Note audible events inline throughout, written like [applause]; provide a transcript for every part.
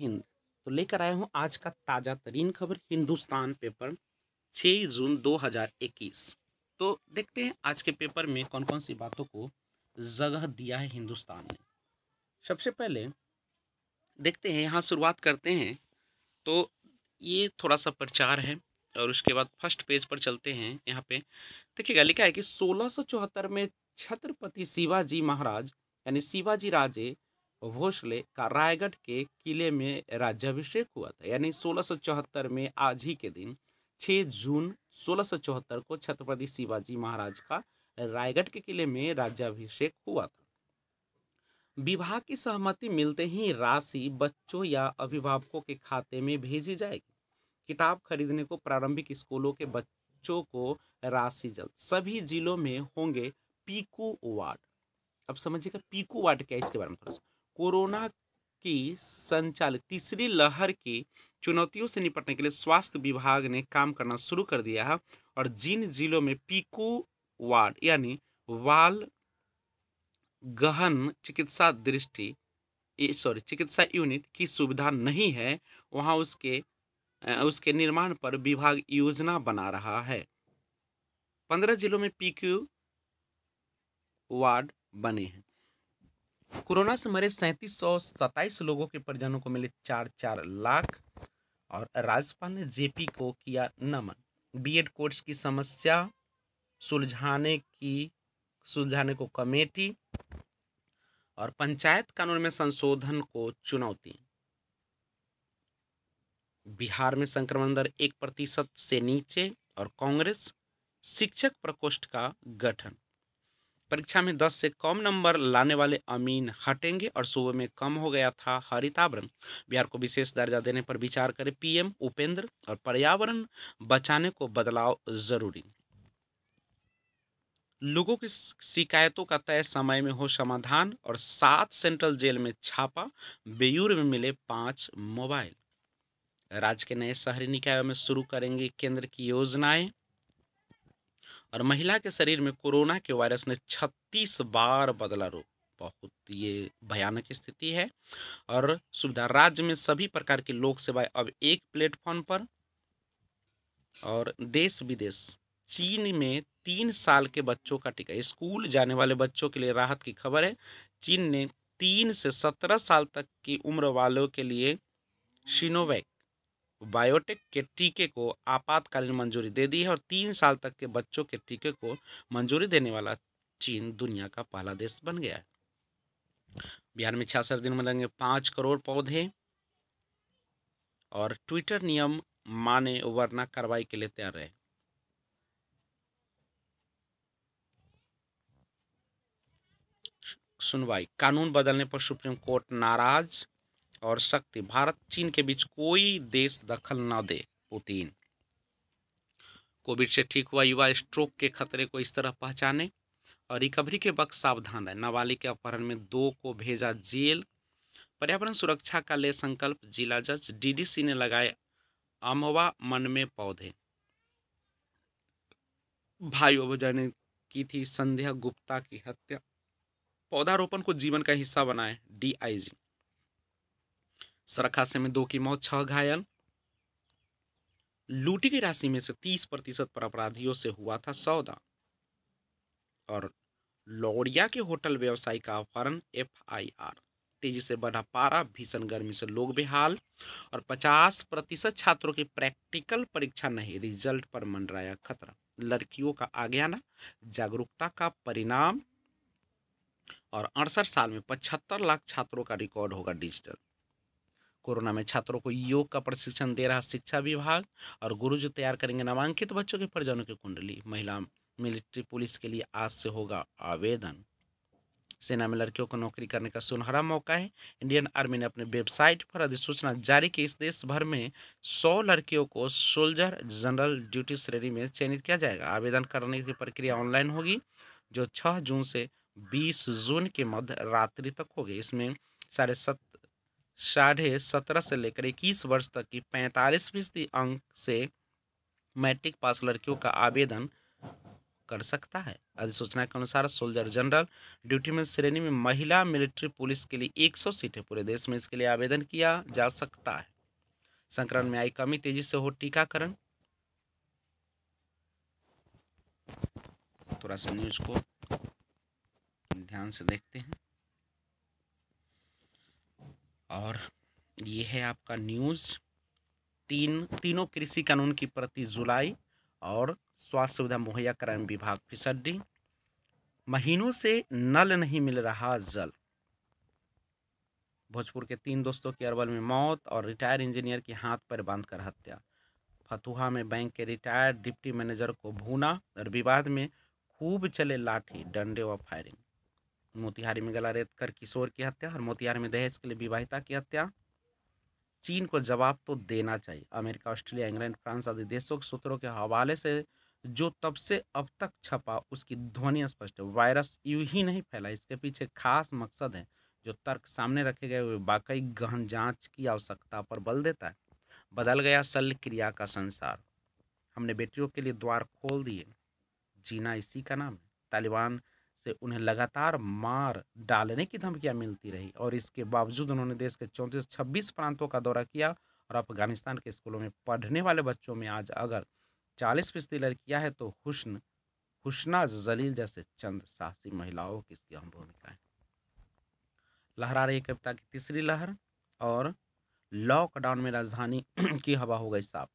हिंद तो लेकर आया हूँ आज का ताज़ा तरीन खबर हिंदुस्तान पेपर 6 जून 2021 तो देखते हैं आज के पेपर में कौन कौन सी बातों को जगह दिया है हिंदुस्तान ने सबसे पहले देखते हैं यहाँ शुरुआत करते हैं तो ये थोड़ा सा प्रचार है और उसके बाद फर्स्ट पेज पर चलते हैं यहाँ पे देखिएगा लिखा है कि सोलह में छत्रपति शिवाजी महाराज यानी शिवाजी राजे भोसले का रायगढ़ के किले में राज्याभिषेक हुआ था यानी सोलह में आज ही के दिन 6 जून सोलह को छत्रपति शिवाजी महाराज का रायगढ़ के किले में राज्याभिषेक हुआ था विवाह की सहमति मिलते ही राशि बच्चों या अभिभावकों के खाते में भेजी जाएगी किताब खरीदने को प्रारंभिक स्कूलों के बच्चों को राशि जल्द सभी जिलों में होंगे पीकू वार्ड अब समझिएगा पीकू वार्ड क्या इसके बारे में थोड़ा सा कोरोना की संचालित तीसरी लहर की चुनौतियों से निपटने के लिए स्वास्थ्य विभाग ने काम करना शुरू कर दिया है और जिन जिलों में पीको वार्ड यानी वाल गहन चिकित्सा दृष्टि सॉरी चिकित्सा यूनिट की सुविधा नहीं है वहाँ उसके उसके निर्माण पर विभाग योजना बना रहा है पंद्रह जिलों में पीक्यू वार्ड बने हैं कोरोना से मरे सैंतीस सौ लोगों के परिजनों को मिले चार चार लाख और राज्यपाल ने जेपी को किया नमन बीएड कोर्स की समस्या सुलझाने की सुलझाने को कमेटी और पंचायत कानून में संशोधन को चुनौती बिहार में संक्रमण दर एक प्रतिशत से नीचे और कांग्रेस शिक्षक प्रकोष्ठ का गठन परीक्षा में दस से कम नंबर लाने वाले अमीन हटेंगे और सुबह में कम हो गया था हरितावरण बिहार को विशेष दर्जा देने पर विचार करें पीएम उपेंद्र और पर्यावरण बचाने को बदलाव जरूरी लोगों की शिकायतों का तय समय में हो समाधान और सात सेंट्रल जेल में छापा बेयूर में मिले पांच मोबाइल राज्य के नए शहरी निकायों में शुरू करेंगे केंद्र की योजनाएं और महिला के शरीर में कोरोना के वायरस ने छत्तीस बार बदला रूप बहुत ये भयानक स्थिति है और सुविधा राज्य में सभी प्रकार की लोक सेवाएं अब एक प्लेटफॉर्म पर और देश विदेश चीन में तीन साल के बच्चों का टीका स्कूल जाने वाले बच्चों के लिए राहत की खबर है चीन ने तीन से सत्रह साल तक की उम्र वालों के लिए शिनोवैक बायोटेक के टीके को आपातकालीन मंजूरी दे दी है और तीन साल तक के बच्चों के टीके को मंजूरी देने वाला चीन दुनिया का पहला देश बन गया है बिहार में छियासठ दिन में लगेंगे पाँच करोड़ पौधे और ट्विटर नियम माने वरना कार्रवाई के लिए तैयार रहे सुनवाई कानून बदलने पर सुप्रीम कोर्ट नाराज और शक्ति भारत चीन के बीच कोई देश दखल ना दे पुतिन कोविड से ठीक हुआ युवा स्ट्रोक के खतरे को इस तरह पहचाने और रिकवरी के वक्त सावधान रहे नाबालिग के अपहरण में दो को भेजा जेल पर्यावरण सुरक्षा का ले संकल्प जिला जज डीडीसी ने लगाए अमवा मन में पौधे भाई ओबजा ने की थी संध्या गुप्ता की हत्या पौधारोपण को जीवन का हिस्सा बनाए डीआईजी सड़क हादसे में दो की मौत छह घायल लूटी की राशि में से तीस प्रतिशत पर अपराधियों से हुआ था सौदा और लौरिया के होटल व्यवसायी का अपहरण एफ तेजी से बढ़ा पारा भीषण गर्मी से लोग बेहाल और 50 प्रतिशत छात्रों की प्रैक्टिकल परीक्षा नहीं रिजल्ट पर मंडराया खतरा लड़कियों का आगे आना जागरूकता का परिणाम और अड़सठ साल में पचहत्तर लाख छात्रों का रिकॉर्ड होगा डिजिटल कोरोना में छात्रों को योग का प्रशिक्षण दे रहा शिक्षा विभाग और गुरु जो तैयार करेंगे नामांकित बच्चों के परिजनों की कुंडली महिला मिलिट्री पुलिस के लिए आज से होगा आवेदन सेना में लड़कियों को नौकरी करने का सुनहरा मौका है इंडियन आर्मी ने अपने वेबसाइट पर अधिसूचना जारी की इस देश भर में सौ लड़कियों को सोल्जर जनरल ड्यूटी श्रेणी में चयनित किया जाएगा आवेदन करने की प्रक्रिया ऑनलाइन होगी जो छह जून से बीस जून के मध्य रात्रि तक होगी इसमें साढ़े सत साढ़े सत्रह से लेकर इक्कीस वर्ष तक की पैंतालीस फीसदी अंक से मैट्रिक पास लड़कियों का आवेदन कर सकता है अधिसूचना के अनुसार सोल्जर जनरल ड्यूटी में श्रेणी में महिला मिलिट्री पुलिस के लिए 100 सीटें पूरे देश में इसके लिए आवेदन किया जा सकता है संक्रमण में आई कमी तेजी से हो टीकाकरण थोड़ा सा न्यूज को ध्यान से देखते हैं और ये है आपका न्यूज़ तीन तीनों कृषि कानून की प्रति जुलाई और स्वास्थ्य सुविधा मुहैया कराने विभाग फिसड्डी महीनों से नल नहीं मिल रहा जल भोजपुर के तीन दोस्तों की अरवल में मौत और रिटायर्ड इंजीनियर के हाथ पर बांधकर हत्या फतुहा में बैंक के रिटायर्ड डिप्टी मैनेजर को भूना और विवाद में खूब चले लाठी डंडे व फायरिंग मोतिहारी में गला रेत कर किशोर की हत्या और मोतिहारी में दहेज के लिए विवाहिता की हत्या चीन को जवाब तो देना चाहिए अमेरिका ऑस्ट्रेलिया इंग्लैंड फ्रांस आदि देशों के सूत्रों के हवाले से जो तब से अब तक छपा उसकी ध्वनि स्पष्ट है वायरस यूं ही नहीं फैला इसके पीछे खास मकसद है जो तर्क सामने रखे गए हुए वाकई गहन जांच की आवश्यकता पर बल देता है बदल गया शल्य क्रिया का संसार हमने बेटियों के लिए द्वार खोल दिए जीना इसी का नाम है तालिबान से उन्हें लगातार मार डालने की धमकियां मिलती रही और इसके बावजूद उन्होंने देश के चौंतीस छब्बीस प्रांतों का दौरा किया और अफगानिस्तान के स्कूलों में पढ़ने वाले बच्चों में आज अगर चालीस फीसदी लड़कियाँ हैं तो हुस्न हुसना जलील जैसे चंद साहसी महिलाओं की इसकी अहम भूमिका है लहरा रही कविता की तीसरी लहर और लॉकडाउन में राजधानी [clears throat] की हवा हो गई साफ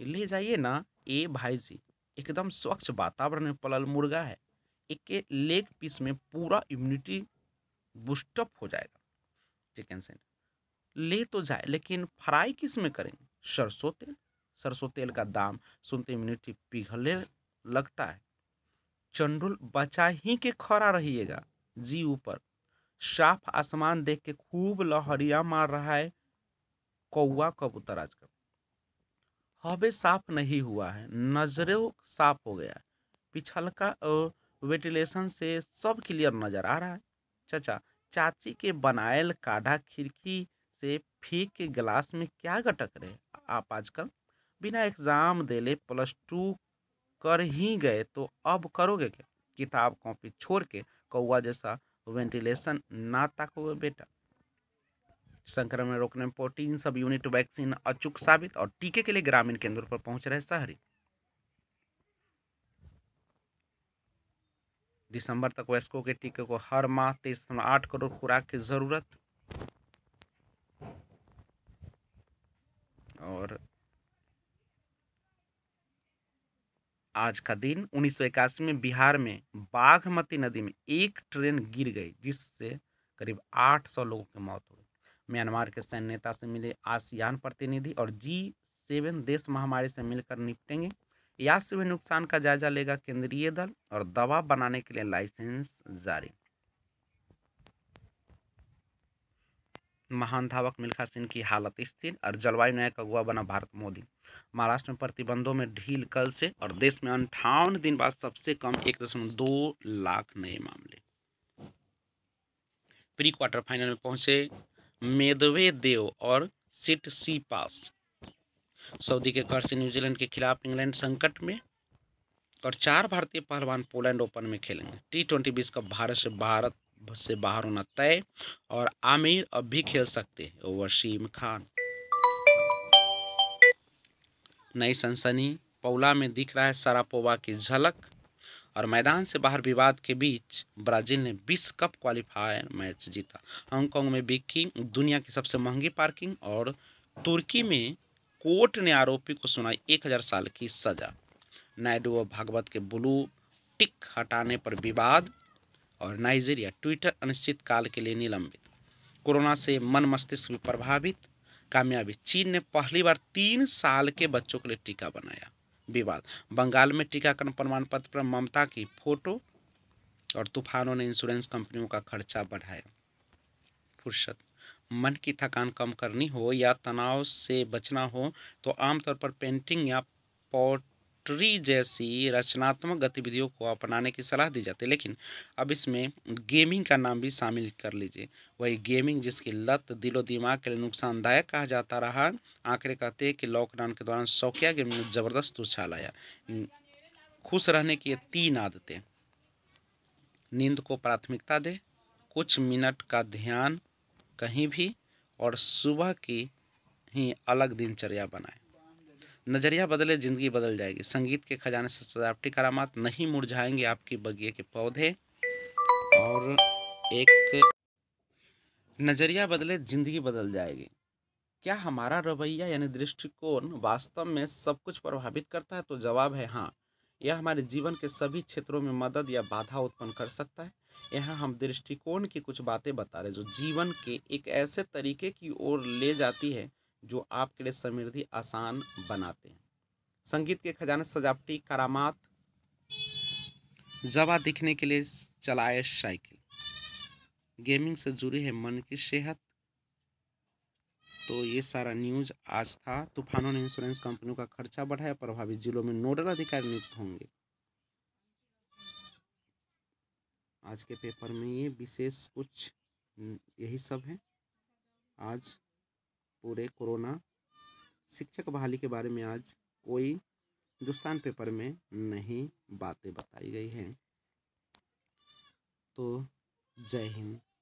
ले जाइए ना ए भाई जी एकदम स्वच्छ वातावरण में पलल मुर्गा है एक लेग पीस में पूरा इम्यूनिटी बूस्टअप हो जाएगा चिकन सेंट ले तो जाए लेकिन फ्राई किस में करेंगे सरसों तेल सरसों तेल का दाम सुनते इम्यूनिटी पिघलने लगता है चंडुल बचा ही के खड़ा रहिएगा जी ऊपर साफ आसमान देख के खूब लहरिया मार रहा है कौआ कबूतर आजकल हवे साफ नहीं हुआ है नजरों साफ हो गया पिछलका और वेंटिलेशन से सब क्लियर नज़र आ रहा है चाचा चाची के बनायल काढ़ा खिड़की से फीक के गिलास में क्या घटक रहे आप आजकल बिना एग्ज़ाम देले प्लस टू कर ही गए तो अब करोगे क्या किताब कॉपी छोड़ के कौआ जैसा वेंटिलेशन ना ताकोगे बेटा संक्रमण रोकने में प्रोटीन सब यूनिट वैक्सीन अचूक साबित और टीके के लिए ग्रामीण केंद्रों पर पहुंच रहे शहरी दिसंबर तक वयस्कों के टीके को हर माह तेईस आठ करोड़ खुराक की ज़रूरत और आज का दिन उन्नीस में बिहार में बाघमती नदी में एक ट्रेन गिर गई जिससे करीब 800 लोगों की मौत हो गई म्यांमार के सैन्य नेता से मिले आसियान प्रतिनिधि और जी सेवन देश महामारी से मिलकर निपटेंगे से हुए नुकसान का जायजा लेगा केंद्रीय दल और दवा बनाने के लिए लाइसेंस जारी महान धावक मिल्खा सिंह की हालत स्थिर और जलवायु न्याय अगुआ बना भारत मोदी महाराष्ट्र में प्रतिबंधों में ढील कल से और देश में अंठावन दिन बाद सबसे कम एक दशमलव दो लाख नए मामले प्री क्वार्टर फाइनल में पहुंचे मेदवे देव और सिट सी पास सऊदी के घर से न्यूजीलैंड के खिलाफ इंग्लैंड संकट में और चार भारतीय पहलवान पोलैंड ओपन में खेलेंगे टी ट्वेंटी विश्व कप भारत से भारत से बाहर होना तय और आमिर अब भी खेल सकते हैं वसीम खान नई सनसनी पौला में दिख रहा है सरापोवा की झलक और मैदान से बाहर विवाद के बीच ब्राज़ील ने विश्व कप क्वालिफायर मैच जीता हांगकांग में बिकिंग दुनिया की सबसे महंगी पार्किंग और तुर्की में कोर्ट ने आरोपी को सुनाई एक हजार साल की सजा नायडू और भागवत के ब्लू टिक हटाने पर विवाद और नाइजीरिया ट्विटर अनिश्चितकाल के लिए निलंबित कोरोना से मन मस्तिष्क भी प्रभावित कामयाबी चीन ने पहली बार तीन साल के बच्चों के लिए टीका बनाया विवाद बंगाल में टीकाकरण प्रमाण पत्र पर ममता की फोटो और तूफानों ने इंश्योरेंस कंपनियों का खर्चा बढ़ाया फुर्सत मन की थकान कम करनी हो या तनाव से बचना हो तो आमतौर पर पेंटिंग या पॉटरी जैसी रचनात्मक गतिविधियों को अपनाने की सलाह दी जाती है लेकिन अब इसमें गेमिंग का नाम भी शामिल कर लीजिए वही गेमिंग जिसकी लत दिलो दिमाग के लिए नुकसानदायक कहा जाता रहा आंकड़े कहते हैं कि लॉकडाउन के दौरान शौकिया गेमिंग ने जबरदस्त उछाल आया खुश रहने की ये तीन आदतें नींद को प्राथमिकता दे कुछ मिनट का ध्यान कहीं भी और सुबह की ही अलग दिनचर्या बनाए नज़रिया बदले ज़िंदगी बदल जाएगी संगीत के खजाने से सजावटी करामात नहीं मुरझाएंगे आपकी बगिए के पौधे और एक नज़रिया बदले ज़िंदगी बदल जाएगी क्या हमारा रवैया यानी दृष्टिकोण वास्तव में सब कुछ प्रभावित करता है तो जवाब है हाँ यह हमारे जीवन के सभी क्षेत्रों में मदद या बाधा उत्पन्न कर सकता है यहाँ हम दृष्टिकोण की कुछ बातें बता रहे हैं जो जीवन के एक ऐसे तरीके की ओर ले जाती है जो आपके लिए समृद्धि आसान बनाते हैं संगीत के खजाने सजावटी करामात जवा दिखने के लिए चलाए साइकिल गेमिंग से जुड़ी है मन की सेहत तो ये सारा न्यूज आज था तूफानों ने इंश्योरेंस कंपनियों का खर्चा बढ़ाया प्रभावित जिलों में नोडल अधिकारी नियुक्त होंगे आज के पेपर में ये विशेष कुछ यही सब है आज पूरे कोरोना शिक्षक बहाली के बारे में आज कोई हिंदुस्तान पेपर में नहीं बातें बताई गई हैं तो जय हिंद